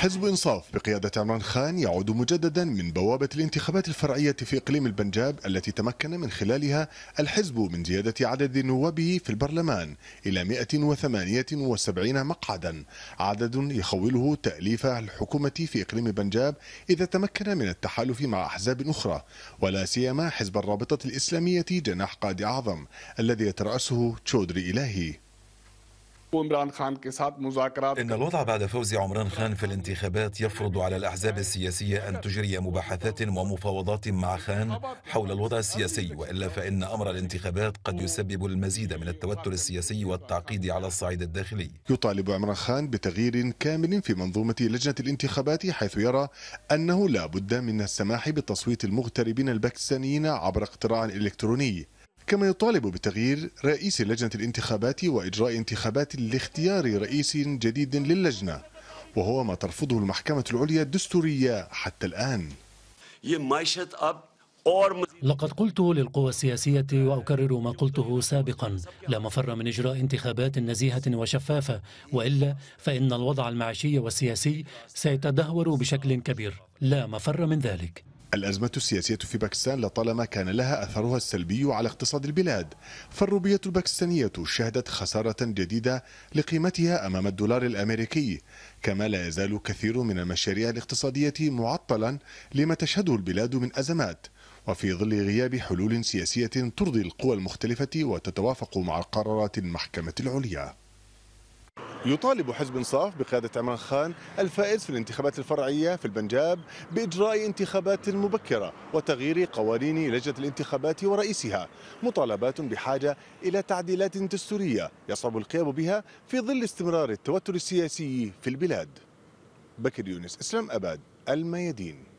حزب انصاف بقيادة عمران خان يعود مجددا من بوابة الانتخابات الفرعية في إقليم البنجاب التي تمكن من خلالها الحزب من زيادة عدد نوابه في البرلمان إلى 178 مقعدا عدد يخوله تأليف الحكومة في إقليم بنجاب إذا تمكن من التحالف مع أحزاب أخرى ولا سيما حزب الرابطة الإسلامية جناح قائد أعظم الذي يترأسه تشودري إلهي عمران خان إن الوضع بعد فوز عمران خان في الانتخابات يفرض على الأحزاب السياسية أن تجري مباحثات ومفاوضات مع خان حول الوضع السياسي وإلا فإن أمر الانتخابات قد يسبب المزيد من التوتر السياسي والتعقيد على الصعيد الداخلي يطالب عمران خان بتغيير كامل في منظومة لجنة الانتخابات حيث يرى أنه لا بد من السماح بتصويت المغتربين الباكستانيين عبر اقتراع إلكتروني كما يطالب بتغيير رئيس لجنة الانتخابات وإجراء انتخابات لاختيار رئيس جديد للجنة وهو ما ترفضه المحكمة العليا الدستورية حتى الآن لقد قلت للقوى السياسية وأكرر ما قلته سابقا لا مفر من إجراء انتخابات نزيهة وشفافة وإلا فإن الوضع المعيشي والسياسي سيتدهور بشكل كبير لا مفر من ذلك الأزمة السياسية في باكستان لطالما كان لها أثرها السلبي على اقتصاد البلاد فالروبية الباكستانية شهدت خسارة جديدة لقيمتها أمام الدولار الأمريكي كما لا يزال كثير من المشاريع الاقتصادية معطلا لما تشهده البلاد من أزمات وفي ظل غياب حلول سياسية ترضي القوى المختلفة وتتوافق مع قرارات المحكمة العليا يطالب حزب انصاف بقيادة عمران خان الفائز في الانتخابات الفرعية في البنجاب بإجراء انتخابات مبكرة وتغيير قوانين لجنة الانتخابات ورئيسها مطالبات بحاجة إلى تعديلات دستورية يصعب القيام بها في ظل استمرار التوتر السياسي في البلاد بكر يونس إسلام أباد الميادين